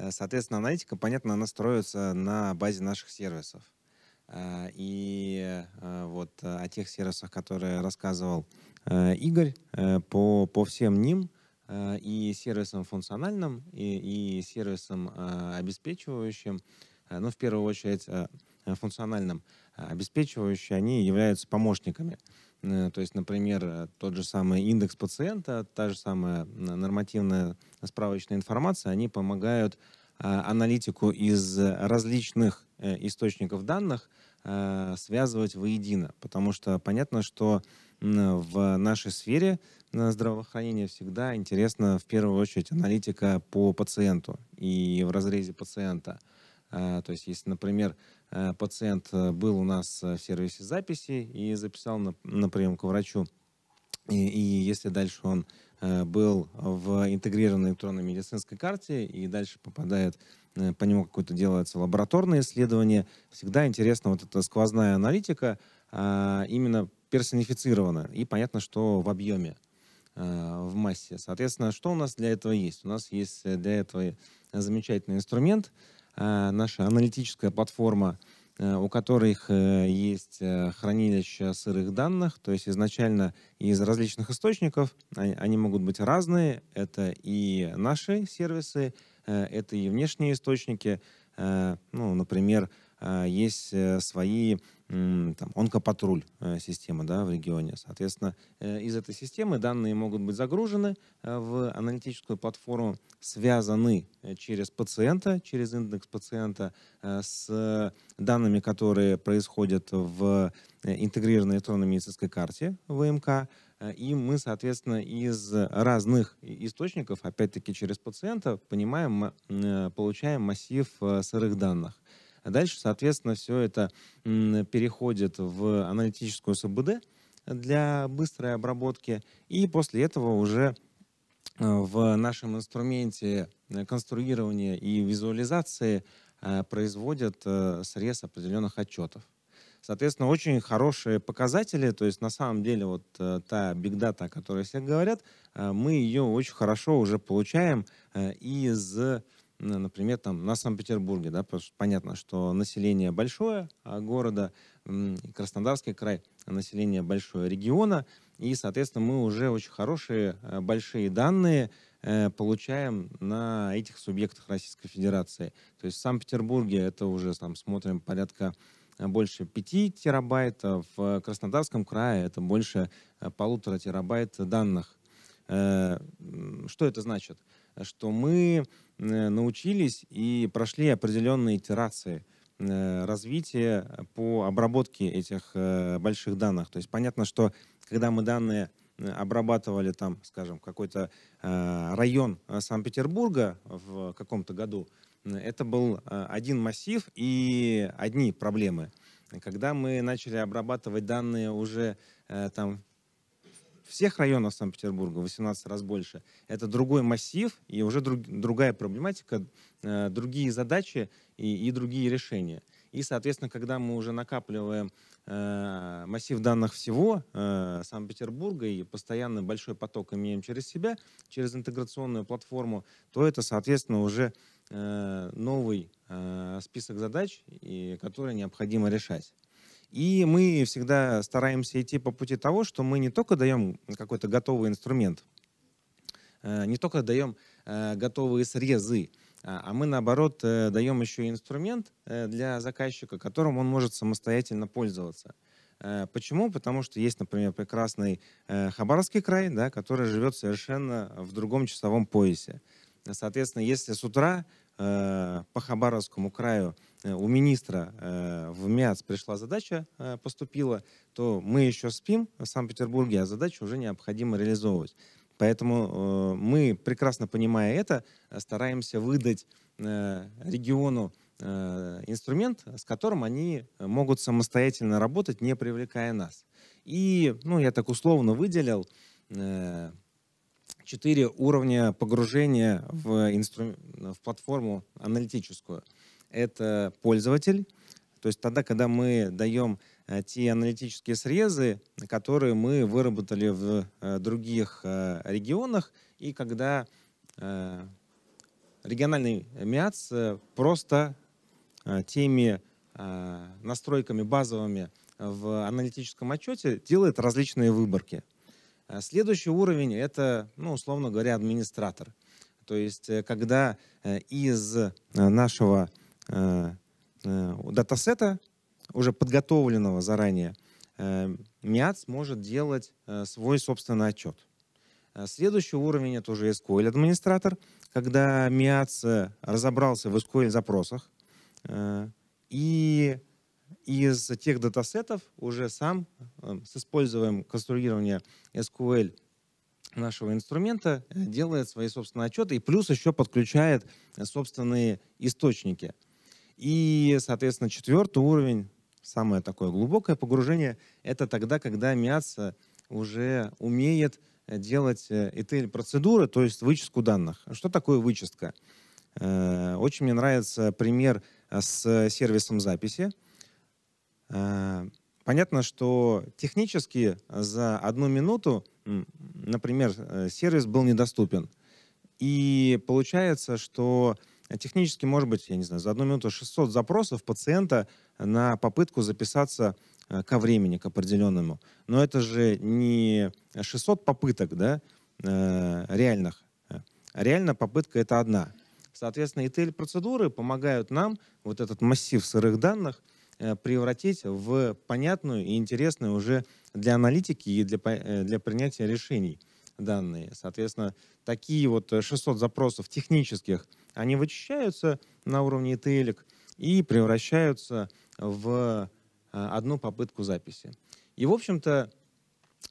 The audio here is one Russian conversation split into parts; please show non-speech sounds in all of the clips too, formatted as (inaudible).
Э, соответственно, аналитика, понятно, она строится на базе наших сервисов. Э, и э, вот о тех сервисах, которые рассказывал Игорь, по, по всем ним и сервисам функциональным, и, и сервисам обеспечивающим, ну, в первую очередь, функциональным, обеспечивающие, они являются помощниками. Э, то есть, например, э, тот же самый индекс пациента, та же самая нормативная справочная информация, они помогают а, аналитику из различных э, источников данных связывать воедино. Потому что понятно, что в нашей сфере здравоохранения всегда интересна в первую очередь аналитика по пациенту и в разрезе пациента – а, то есть, если, например, э, пациент э, был у нас э, в сервисе записи и записал на, на прием к врачу, и, и если дальше он был в интегрированной электронной медицинской карте и дальше попадает по нему какое-то делается лабораторное исследование, всегда интересна вот эта сквозная аналитика, а, именно персонифицирована и понятно, что в объеме в массе. Соответственно, что у нас для этого есть? У нас есть для этого замечательный инструмент – Э, наша аналитическая платформа, э, у которых э, есть хранилище сырых данных, то есть изначально из различных источников, а, они могут быть разные, это и наши сервисы, это и внешние источники, ну, например, Э, есть э, свои там, онкопатруль э, система да, в регионе. Соответственно, из этой системы данные могут быть загружены в аналитическую платформу, связаны через пациента, через индекс пациента с данными, которые происходят в интегрированной электронной медицинской карте ВМК. И мы, соответственно, из разных источников, опять-таки через пациента, понимаем, получаем массив сырых данных. А дальше, соответственно, все это переходит в аналитическую СБД для быстрой обработки. И после этого уже а, в нашем инструменте э, конструирования и визуализации а, производят э, срез определенных отчетов. Соответственно, очень хорошие показатели, то есть на самом деле вот э, та big data, о которой все говорят, мы ее очень хорошо уже получаем из например, там, на Санкт-Петербурге, да, понятно, что население большое а города, Краснодарский край, а население большое региона, и, соответственно, мы уже очень хорошие, э, большие данные э, получаем на этих субъектах Российской Федерации. То есть в Санкт-Петербурге это уже, там, смотрим, порядка э, больше 5 терабайт, в Краснодарском крае это больше полутора терабайт данных Э, что это значит? Что мы э, научились и прошли определенные итерации э, развития по обработке этих больших данных. То есть понятно, что когда мы данные обрабатывали там, скажем, какой-то район Санкт-Петербурга в каком-то году, это был один массив и одни проблемы. Когда мы начали обрабатывать данные уже там всех районов Санкт-Петербурга, 18 раз больше, это другой массив и уже друг, другая проблематика, э, другие задачи и, и другие решения. И, соответственно, когда мы уже накапливаем э, массив данных всего э, Санкт-Петербурга и постоянный большой поток имеем через себя, через интеграционную платформу, то это, соответственно, уже э, новый э, список задач, и, которые необходимо решать. И мы всегда стараемся идти по пути того, что мы не только даем какой-то готовый инструмент, э, не только даем э, готовые срезы, а, а мы, наоборот, э, даем еще инструмент для заказчика, которым он может самостоятельно пользоваться. Почему? Потому что есть, например, прекрасный Хабаровский край, да, который живет совершенно в другом часовом поясе. Соответственно, если с утра Э, по Хабаровскому краю э, у министра э, в МИАЦ пришла задача, поступила, то мы еще спим в Санкт-Петербурге, а задачу уже необходимо реализовывать. Поэтому мы, прекрасно понимая это, стараемся выдать региону инструмент, с которым они могут самостоятельно работать, не привлекая нас. И, ну, я так условно выделил четыре уровня погружения в, инстру... в платформу аналитическую. Это пользователь, то есть тогда, когда мы даем э, те аналитические срезы, которые мы выработали в э, других э, регионах, и когда региональный МИАЦ просто теми настройками базовыми в аналитическом отчете делает различные выборки. Э, следующий уровень – это, ну, условно говоря, администратор. То есть, э, когда э, из нашего датасета, уже подготовленного заранее, МИАД может делать свой собственный отчет. Следующий уровень – это уже SQL-администратор, когда МИАЦ разобрался в SQL-запросах и из тех датасетов уже сам эм, с использованием конструирования SQL нашего инструмента э, делает свои собственные отчеты и плюс еще подключает э, собственные источники. И, соответственно, четвертый уровень, самое такое глубокое погружение, это тогда, когда МИАЦ уже умеет э, делать ETL-процедуры, то есть вычистку данных. Что такое вычистка? Очень мне нравится пример с сервисом записи. Э, понятно, что технически за одну минуту, например, э, сервис был недоступен. И получается, что технически, может быть, я не знаю, за одну минуту 600 запросов пациента на попытку записаться э, ко времени, к определенному. Но это же не 600 попыток, да, реальных. А реально попытка это одна. Соответственно, ETL-процедуры помогают нам вот этот массив сырых данных – Э, превратить в понятную и интересную уже для аналитики и для, э, для принятия решений данные. Соответственно, такие вот 600 э, запросов технических, они вычищаются на уровне ETL и превращаются в одну попытку записи. И, в общем-то,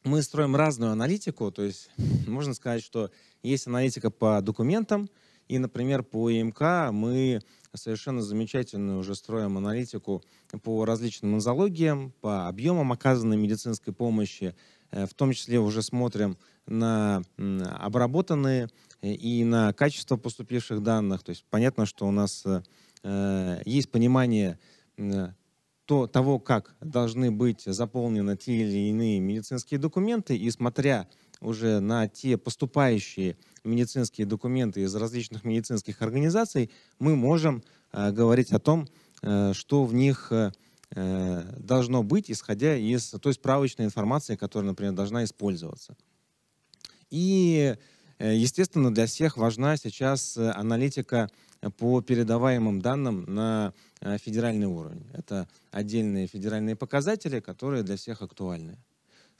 мы строим разную аналитику, то есть (laughs) можно сказать, что есть аналитика по документам, и, например, по ЕМК мы совершенно замечательную уже строим аналитику по различным нозологиям, по объемам оказанной медицинской помощи, э, в том числе уже смотрим на обработанные э, и на качество поступивших данных. То есть понятно, что у нас э, есть понимание того, как должны быть заполнены те или иные медицинские документы, и смотря уже на те поступающие медицинские документы из различных медицинских организаций, мы можем э, говорить о том, э, что в них э, должно быть, исходя из той справочной информации, которая, например, должна использоваться. И, естественно, для всех важна сейчас аналитика по передаваемым данным на федеральный уровень. Это отдельные федеральные показатели, которые для всех актуальны.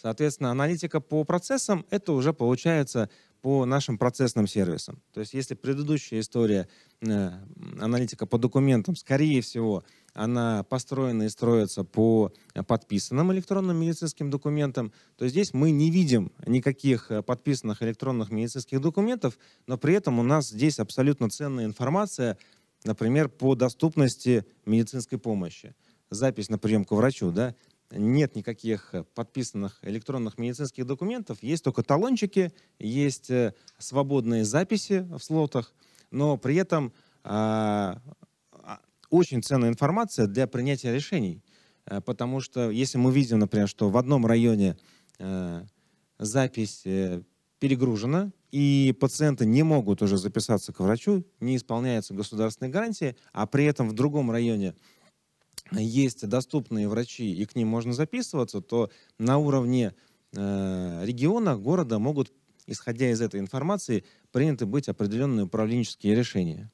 Соответственно, аналитика по процессам — это уже получается по нашим процессным сервисам. То есть если предыдущая история, э, аналитика по документам, скорее всего, она построена и строится по э, подписанным электронным медицинским документам, то здесь мы не видим никаких э, подписанных электронных медицинских документов, но при этом у нас здесь абсолютно ценная информация, например, по доступности медицинской помощи. Запись на прием к врачу, да, нет никаких э, подписанных электронных медицинских документов, есть только талончики, есть э, свободные записи в слотах, но при этом э, очень ценная информация для принятия решений. Э, потому что если мы видим, например, что в одном районе э, запись перегружена, и пациенты не могут уже записаться к врачу, не исполняются государственные гарантии, а при этом в другом районе есть доступные врачи и к ним можно записываться, то на уровне э, региона, города могут, исходя из этой информации, приняты быть определенные управленческие решения.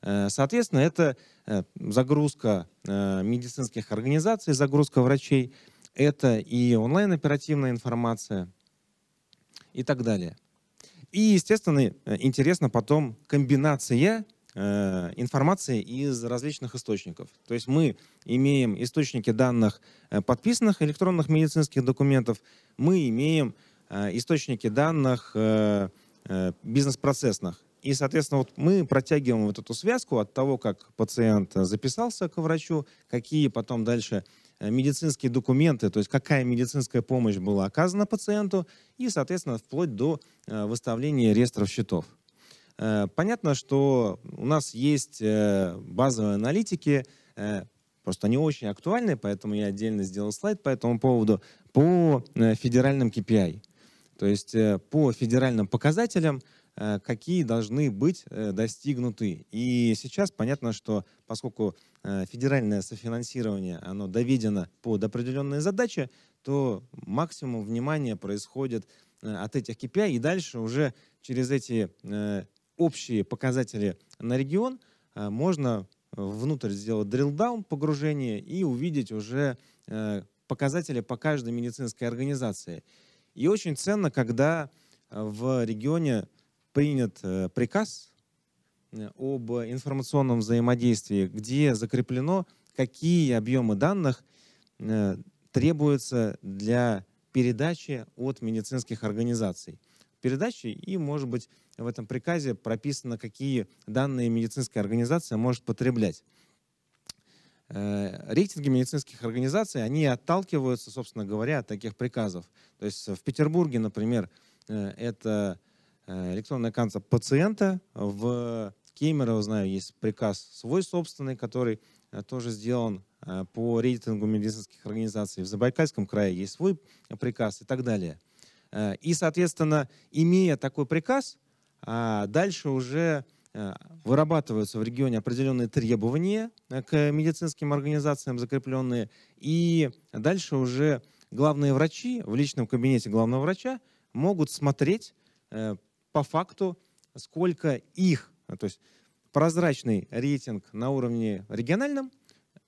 Э, соответственно, это э, загрузка медицинских организаций, загрузка врачей, это и онлайн-оперативная информация и так далее. И, естественно, интересно потом комбинация Э, информации из различных источников. То есть мы имеем источники данных э, подписанных электронных медицинских документов, мы имеем э, источники данных бизнес-процессных. И, соответственно, вот мы протягиваем вот эту связку от того, как пациент записался к врачу, какие потом дальше медицинские документы, то есть какая медицинская помощь была оказана пациенту, и, соответственно, вплоть до выставления реестров счетов. Э, понятно, что у нас есть э, базовые аналитики, э, просто они очень актуальны, поэтому я отдельно сделал слайд по этому поводу, по федеральным KPI. То есть по федеральным показателям, какие должны быть достигнуты. И сейчас понятно, что поскольку федеральное софинансирование, оно доведено под определенные задачи, то максимум внимания происходит от этих KPI, и дальше уже через эти общие показатели на регион, э, можно э, внутрь сделать дрилдаун погружение и увидеть уже э, показатели по каждой медицинской организации. И очень ценно, когда в регионе принят приказ об информационном взаимодействии, где закреплено, какие объемы данных требуются для передачи от медицинских организаций. Передачи и, может быть, в этом приказе прописано, какие данные медицинская организация может потреблять. Э, рейтинги медицинских организаций, они отталкиваются, собственно говоря, от таких приказов. То есть в Петербурге, например, э, это э, электронная карта пациента. В Кемерово, знаю, есть приказ свой собственный, который тоже сделан по рейтингу медицинских организаций. В Забайкальском крае есть свой приказ и так далее. И, соответственно, имея такой приказ, а дальше уже э, вырабатываются в регионе определенные требования э, к медицинским организациям закрепленные, и дальше уже главные врачи в личном кабинете главного врача могут смотреть э, по факту, сколько их, то есть прозрачный рейтинг на уровне региональном,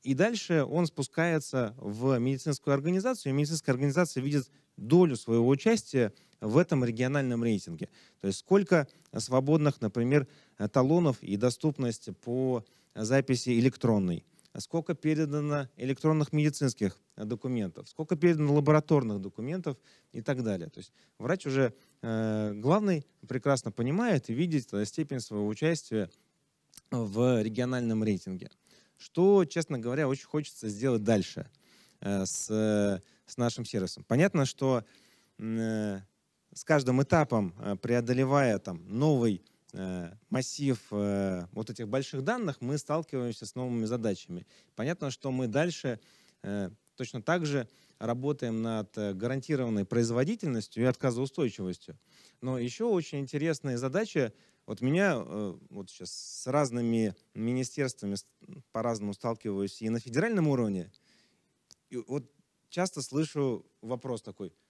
и дальше он спускается в медицинскую организацию, и медицинская организация видит долю своего участия в этом региональном рейтинге. То есть сколько свободных, например, талонов и доступности по записи электронной, сколько передано электронных медицинских документов, сколько передано лабораторных документов и так далее. То есть врач уже э, главный прекрасно понимает и видит э, степень своего участия в региональном рейтинге. Что, честно говоря, очень хочется сделать дальше э, с, с нашим сервисом. Понятно, что с каждым этапом, э, преодолевая там новый э, массив э, вот этих больших данных, мы сталкиваемся с новыми задачами. Понятно, что мы дальше точно так же работаем над гарантированной производительностью и отказоустойчивостью. Но еще очень интересная задача, вот меня вот сейчас с разными министерствами по-разному сталкиваюсь и на федеральном уровне, и вот часто слышу вопрос такой –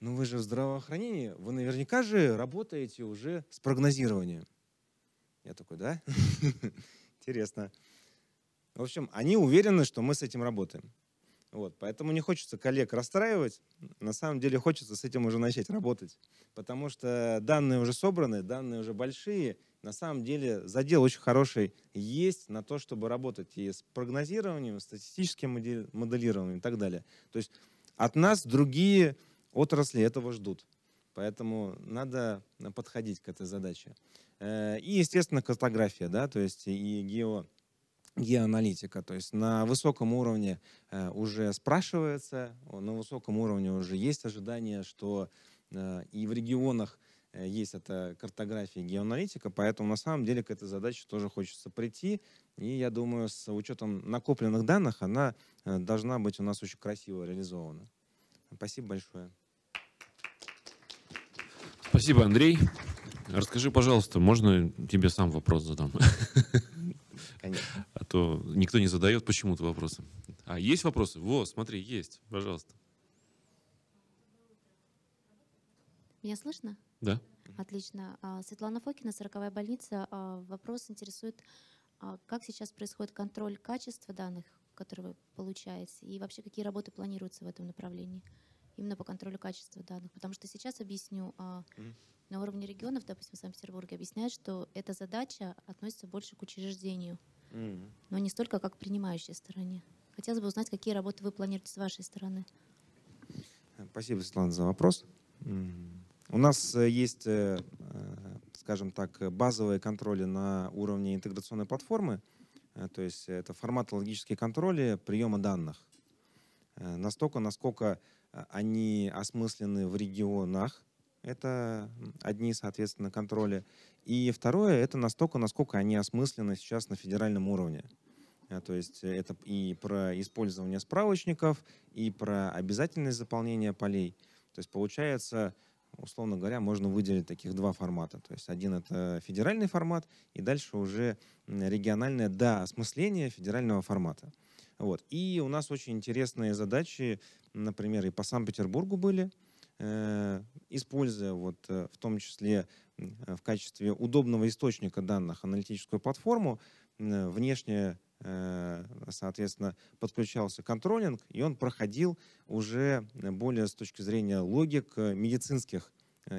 ну вы же в здравоохранении, вы наверняка же работаете уже с прогнозированием. Я такой, да? (laughs) Интересно. В общем, они уверены, что мы с этим работаем. Вот, поэтому не хочется коллег расстраивать. На самом деле хочется с этим уже начать работать. Потому что данные уже собраны, данные уже большие. На самом деле задел очень хороший есть на то, чтобы работать и с прогнозированием, и статистическим моделированием и так далее. То есть от нас другие отрасли этого ждут. Поэтому надо э, подходить к этой задаче. Э, и, естественно, картография, да, то есть и гео, геоаналитика. То есть на высоком уровне э, уже спрашивается, на высоком уровне уже есть ожидание, что и в регионах есть эта картография и геоаналитика, поэтому на самом деле к этой задаче тоже хочется прийти. И я думаю, с учетом накопленных данных она должна быть у нас очень красиво реализована. Спасибо большое. Спасибо, Андрей. Расскажи, пожалуйста, можно тебе сам вопрос задам? Конечно. А то никто не задает почему-то вопросы. А есть вопросы? Во, смотри, есть. Пожалуйста. Меня слышно? Да. Отлично. А, Светлана Фокина, 40-я больница. А, вопрос интересует, а, как сейчас происходит контроль качества данных, которые вы получаете, и вообще какие работы планируются в этом направлении? именно по контролю качества данных. Потому что сейчас объясню, mm на уровне регионов, допустим, в Санкт-Петербурге, объясняют, что эта задача относится больше к учреждению, mm но не столько как к принимающей стороне. Хотелось бы узнать, какие работы вы планируете с вашей стороны. Спасибо, Светлана, за вопрос. У нас э, есть, э, э, скажем так, базовые контроли на уровне интеграционной платформы, то есть это форматологические контроли приема данных. Э, настолько, насколько э, они осмыслены в регионах, это одни, соответственно, контроли. И второе, это настолько, насколько они осмыслены сейчас на федеральном уровне. Э, то есть это и про использование справочников, и про обязательность заполнения полей. То есть получается, условно говоря, можно выделить таких два формата. То есть один это федеральный формат, и дальше уже региональное доосмысление федерального формата. Вот. И у нас очень интересные задачи, например, и по Санкт-Петербургу были, э, используя вот э, в том числе э, в качестве удобного источника данных аналитическую платформу, внешне соответственно, подключался контролинг, и он проходил уже более с точки зрения логик медицинских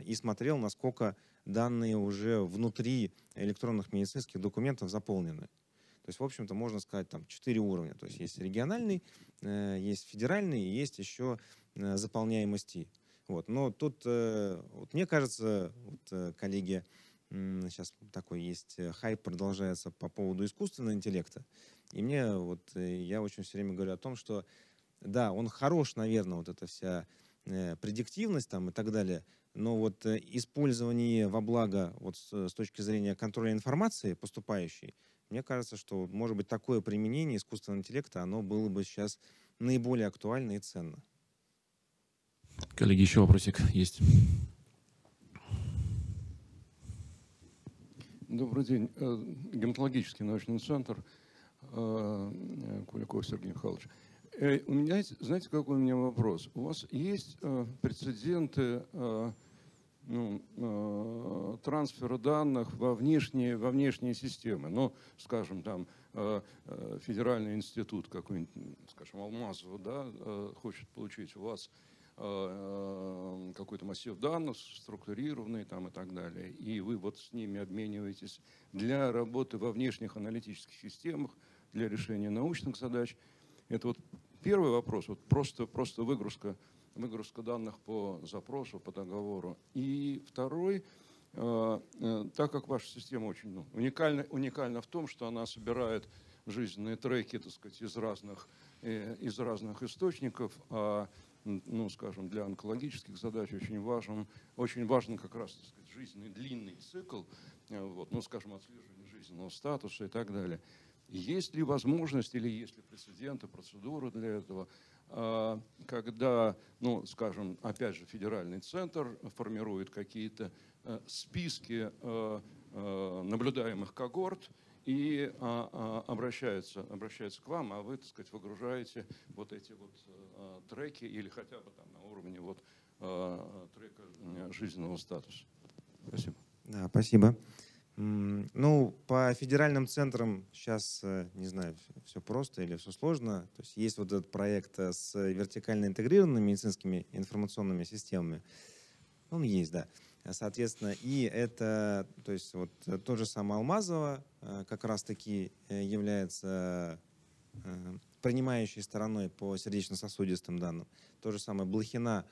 и смотрел, насколько данные уже внутри электронных медицинских документов заполнены есть, в общем-то, можно сказать, там четыре уровня. То есть есть региональный, э, есть федеральный, есть еще э, заполняемости. Вот. Но тут, э, вот мне кажется, вот, коллеги, сейчас такой есть хайп продолжается по поводу искусственного интеллекта. И мне вот, я очень все время говорю о том, что да, он хорош, наверное, вот эта вся предиктивность там и так далее, но вот использование во благо вот с, с точки зрения контроля информации поступающей, мне кажется, что, может быть, такое применение искусственного интеллекта, оно было бы сейчас наиболее актуально и ценно. Коллеги, еще вопросик есть. Добрый день. Э, Гематологический научный центр э, Куликов Сергей Михайлович. Э, у меня, знаете, какой у меня вопрос? У вас есть прецеденты ну, э, трансфера данных во внешние, во внешние системы. Ну, скажем, там э, э, федеральный институт какой-нибудь, скажем, Алмазова, да, э, хочет получить у вас э, э, какой-то массив данных, структурированный там и так далее. И вы вот с ними обмениваетесь для работы во внешних аналитических системах, для решения научных задач. Это вот первый вопрос, вот просто, просто выгрузка выгрузка данных по запросу, по договору. И второй, э, э, так как ваша система очень ну, уникальна, уникальна в том, что она собирает жизненные треки, так сказать, из разных, э, из разных источников, а, ну, скажем, для онкологических задач очень важен, очень важен как раз, так сказать, жизненный длинный цикл, вот, ну, скажем, отслеживание жизненного статуса и так далее. Есть ли возможность или есть ли прецеденты, процедуры для этого? А, когда, ну, скажем, опять же, федеральный центр формирует какие-то э, списки э, э, наблюдаемых когорт и а, а, обращается, обращается к вам, а вы, так сказать, выгружаете вот эти вот треки или хотя бы там на уровне вот трека жизненного статуса. Спасибо. Да, спасибо. Ну, по федеральным центрам сейчас, э, не знаю, все просто или все сложно. То есть есть вот этот проект э, с вертикально интегрированными медицинскими информационными системами. Он есть, да. А, соответственно, и это, то есть вот э, тот же самый Алмазова как раз-таки является принимающей стороной по сердечно-сосудистым данным. То же самое Блохина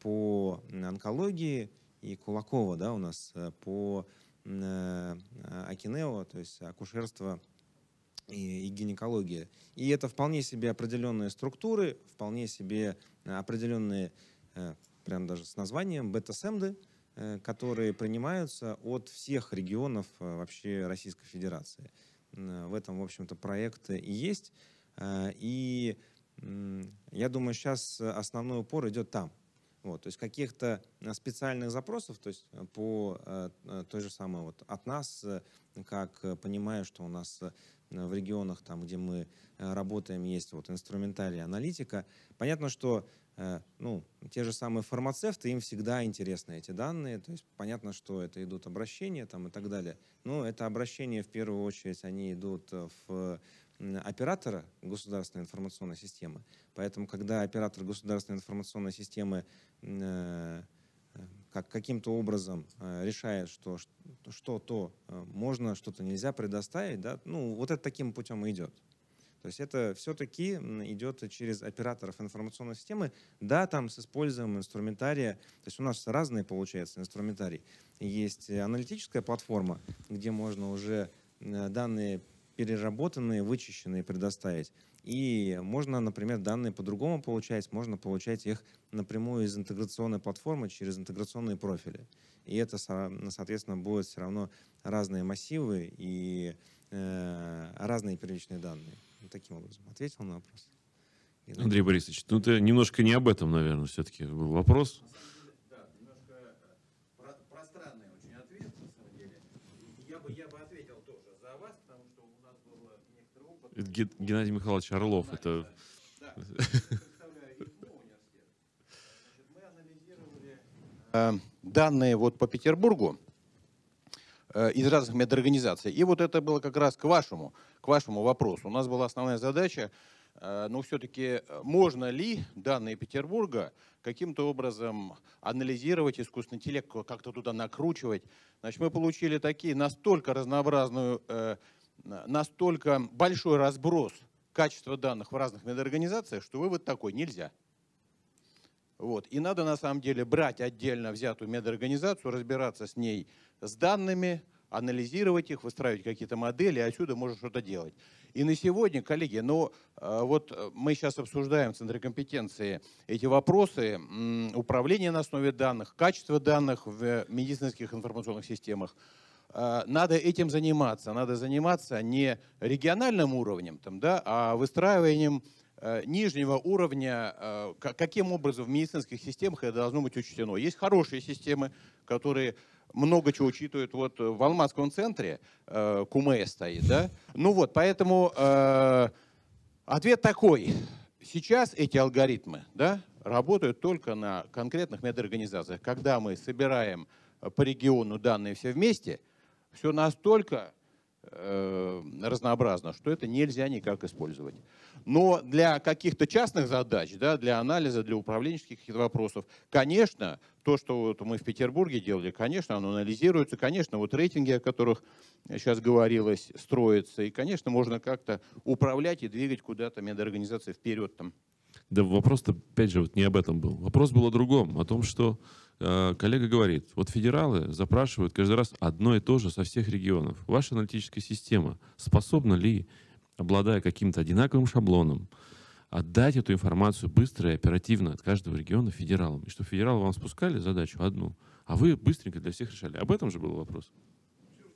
по онкологии и Кулакова, да, у нас по Э, Акинео, то есть акушерство и, и гинекология. И это вполне себе определенные структуры, вполне себе э, определенные, э, прям даже с названием, бета-семды, которые принимаются от всех регионов вообще Российской Федерации. В этом, в общем-то, проект и есть. И я думаю, сейчас основной упор идет там. Вот, то есть каких-то э, специальных запросов, то есть э, по э, той же самой вот от нас, как понимаю, что у нас в регионах, там, где мы работаем, есть вот инструментарий аналитика, понятно, что ну, те же самые фармацевты, им всегда интересны эти данные, то есть понятно, что это идут обращения там и так далее, но это обращения в первую очередь, они идут в оператора государственной информационной системы. Поэтому, когда оператор государственной информационной системы э, э, как каким-то образом э, решает, что что-то можно, что-то нельзя предоставить, да, ну, вот это таким путем и идет. То есть это все-таки идет через операторов информационной системы, да, там с использованием инструментария, то есть у нас разные, получается, инструментарии. Есть аналитическая платформа, где можно уже данные переработанные, вычищенные предоставить. И можно, например, данные по-другому получать, можно получать их напрямую из интеграционной платформы через интеграционные профили. И это, соответственно, будут все равно разные массивы и э, разные первичные данные. Вот таким образом. Ответил на вопрос? Андрей Борисович, ну ты немножко не об этом, наверное, все-таки был вопрос. Ген... Геннадий Михайлович Орлов, это... (laughs) Э, данные вот по Петербургу э, из разных медорганизаций. И вот это было как раз к вашему, к вашему вопросу. У нас была основная задача, э, но ну, все-таки можно ли данные Петербурга каким-то образом анализировать искусственный интеллект, как-то туда накручивать. Значит, мы получили такие настолько разнообразную настолько большой разброс качества данных в разных медорганизациях, что вывод такой – нельзя. Вот. И надо на самом деле брать отдельно взятую медорганизацию, разбираться с ней, с данными, анализировать их, выстраивать какие-то модели, и отсюда можно что-то делать. И на сегодня, коллеги, ну вот э, мы сейчас обсуждаем в Центре компетенции эти вопросы управления на основе данных, качества данных в э, медицинских информационных системах. Э, надо этим заниматься. Надо заниматься не региональным уровнем, там, да, а выстраиванием э, нижнего уровня, э, каким образом в медицинских системах это должно быть учтено. Есть хорошие системы, которые много чего учитывают. Вот в Алмазском центре Кумея стоит, да? Ну вот, поэтому ответ такой. Сейчас эти алгоритмы, да, работают только на конкретных медорганизациях. Когда мы собираем по региону данные все вместе – все настолько э, разнообразно, что это нельзя никак использовать. Но для каких-то частных задач, да, для анализа, для управленческих вопросов, конечно, то, что вот мы в Петербурге делали, конечно, оно анализируется, конечно, вот рейтинги, о которых сейчас говорилось, строятся, и, конечно, можно как-то управлять и двигать куда-то медорганизации вперед там. Да вопрос-то, опять же, вот не об этом был. Вопрос был о другом, о том, что Э, коллега говорит, вот федералы запрашивают каждый раз одно и то же со всех регионов. Ваша аналитическая система способна ли, обладая каким-то одинаковым шаблоном, отдать эту информацию быстро и оперативно от каждого региона федералам? И чтобы федералы вам спускали задачу одну, а вы быстренько для всех решали. Об этом же был вопрос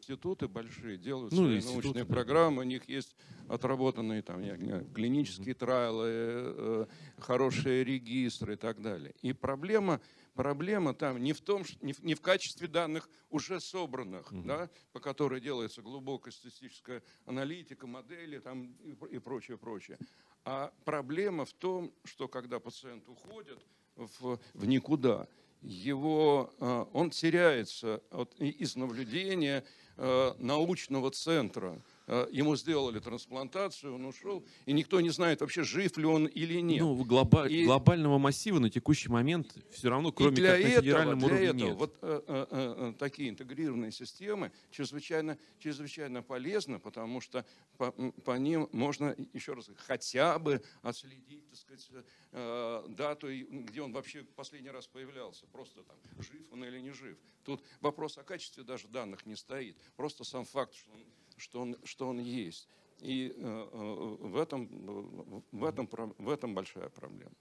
институты большие делают ну, свои научные да. программы, у них есть отработанные там я, я, клинические трайлы, э, э, хорошие регистры и так далее. И проблема Проблема там не в том, не в, не в качестве данных уже собранных, mm да, по которой делается глубокая статистическая аналитика, модели там и, и прочее, прочее. А проблема в том, что когда пациент уходит в, в никуда, его, э, он теряется от, из наблюдения э, научного центра. Э, ему сделали трансплантацию, он ушел, и никто не знает вообще, жив ли он или нет. Ну, глоба- и... глобального массива на текущий момент все равно, кроме и для как этого, на федеральном для этого, нет. Вот э, э, э, э, такие интегрированные системы чрезвычайно, чрезвычайно полезны, потому что по, по ним можно, еще раз, хотя бы отследить, так сказать, э, дату, где он вообще последний раз появлялся. Просто там, жив он или не жив. Тут вопрос о качестве даже данных не стоит. Просто сам факт, что он что он, что он есть. И э, э, в этом, в, этом, в этом большая проблема.